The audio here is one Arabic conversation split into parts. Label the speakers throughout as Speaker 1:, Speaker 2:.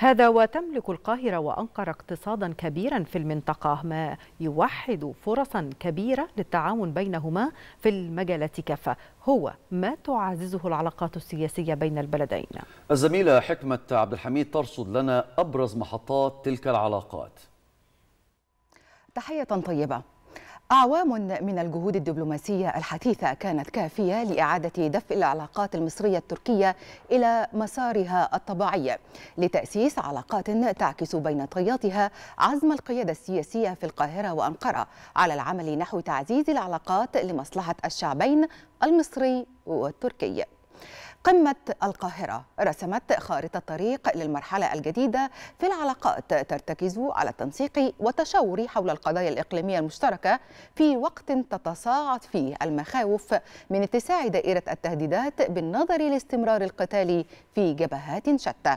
Speaker 1: هذا وتملك القاهرة وأنقرة اقتصادا كبيرا في المنطقة ما يوحد فرصا كبيرة للتعاون بينهما في المجالات كافة هو ما تعززه العلاقات السياسية بين البلدين الزميلة حكمة عبد الحميد ترصد لنا أبرز محطات تلك العلاقات تحية طيبة أعوام من الجهود الدبلوماسية الحثيثة كانت كافية لإعادة دفء العلاقات المصرية التركية إلى مسارها الطبيعي لتأسيس علاقات تعكس بين طياتها عزم القيادة السياسية في القاهرة وأنقرة على العمل نحو تعزيز العلاقات لمصلحة الشعبين المصري والتركي قمة القاهرة رسمت خارطة طريق للمرحلة الجديدة في العلاقات ترتكز على التنسيق والتشاور حول القضايا الإقليمية المشتركة في وقت تتصاعد فيه المخاوف من اتساع دائرة التهديدات بالنظر لاستمرار القتال في جبهات شتى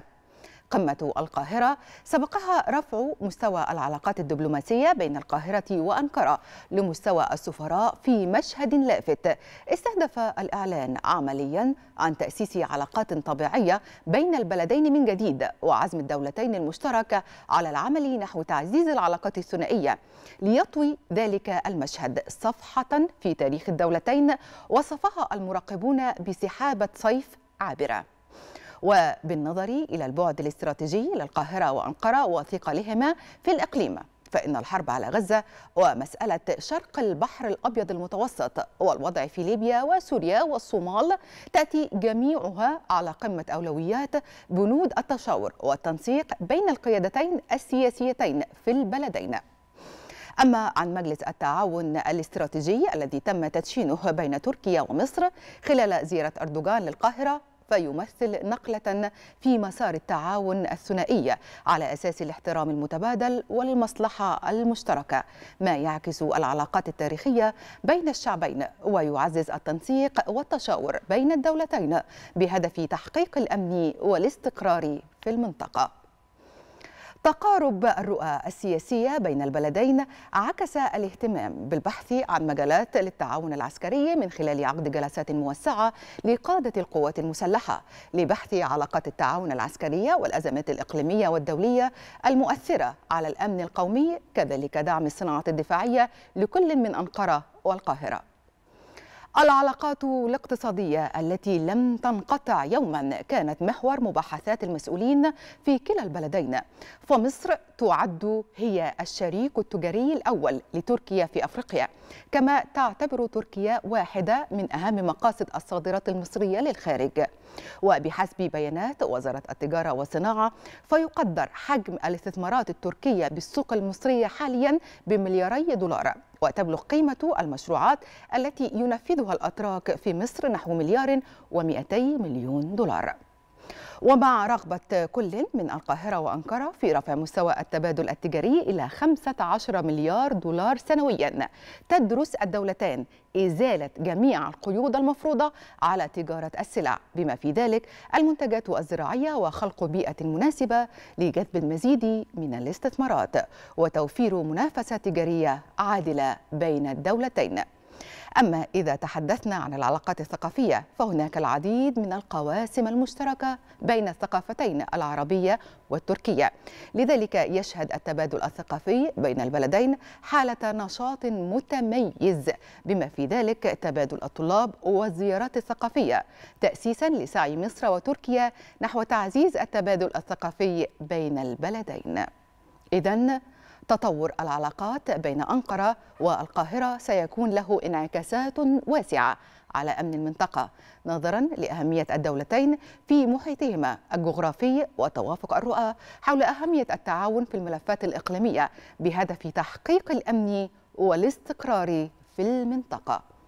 Speaker 1: قمة القاهرة سبقها رفع مستوى العلاقات الدبلوماسية بين القاهرة وأنقرة لمستوى السفراء في مشهد لافت استهدف الإعلان عمليا عن تأسيس علاقات طبيعية بين البلدين من جديد وعزم الدولتين المشترك على العمل نحو تعزيز العلاقات الثنائية ليطوي ذلك المشهد صفحة في تاريخ الدولتين وصفها المراقبون بسحابة صيف عابرة وبالنظر إلى البعد الاستراتيجي للقاهرة وأنقرة وثقلهما في الإقليم فإن الحرب على غزة ومسألة شرق البحر الأبيض المتوسط والوضع في ليبيا وسوريا والصومال تأتي جميعها على قمة أولويات بنود التشاور والتنسيق بين القيادتين السياسيتين في البلدين أما عن مجلس التعاون الاستراتيجي الذي تم تدشينه بين تركيا ومصر خلال زيارة أردوغان للقاهرة فيمثل نقلة في مسار التعاون الثنائي على أساس الاحترام المتبادل والمصلحة المشتركة ما يعكس العلاقات التاريخية بين الشعبين ويعزز التنسيق والتشاور بين الدولتين بهدف تحقيق الأمن والاستقرار في المنطقة تقارب الرؤى السياسية بين البلدين عكس الاهتمام بالبحث عن مجالات للتعاون العسكري من خلال عقد جلسات موسعة لقادة القوات المسلحة لبحث علاقات التعاون العسكرية والأزمات الإقليمية والدولية المؤثرة على الأمن القومي كذلك دعم الصناعة الدفاعية لكل من أنقرة والقاهرة العلاقات الاقتصادية التي لم تنقطع يوما كانت محور مباحثات المسؤولين في كلا البلدين فمصر تعد هي الشريك التجاري الأول لتركيا في أفريقيا كما تعتبر تركيا واحدة من أهم مقاصد الصادرات المصرية للخارج وبحسب بيانات وزارة التجارة والصناعة فيقدر حجم الاستثمارات التركية بالسوق المصرية حاليا بملياري دولار وتبلغ قيمة المشروعات التي ينفذها الأتراك في مصر نحو مليار و200 مليون دولار ومع رغبة كل من القاهرة وأنقرة في رفع مستوى التبادل التجاري إلى 15 مليار دولار سنويا تدرس الدولتان إزالة جميع القيود المفروضة على تجارة السلع بما في ذلك المنتجات الزراعية وخلق بيئة مناسبة لجذب المزيد من الاستثمارات وتوفير منافسة تجارية عادلة بين الدولتين أما إذا تحدثنا عن العلاقات الثقافية فهناك العديد من القواسم المشتركة بين الثقافتين العربية والتركية لذلك يشهد التبادل الثقافي بين البلدين حالة نشاط متميز بما في ذلك تبادل الطلاب والزيارات الثقافية تأسيسا لسعي مصر وتركيا نحو تعزيز التبادل الثقافي بين البلدين إذا تطور العلاقات بين أنقرة والقاهرة سيكون له انعكاسات واسعة على أمن المنطقة نظرا لأهمية الدولتين في محيطهما الجغرافي وتوافق الرؤى حول أهمية التعاون في الملفات الإقليمية بهدف تحقيق الأمن والاستقرار في المنطقة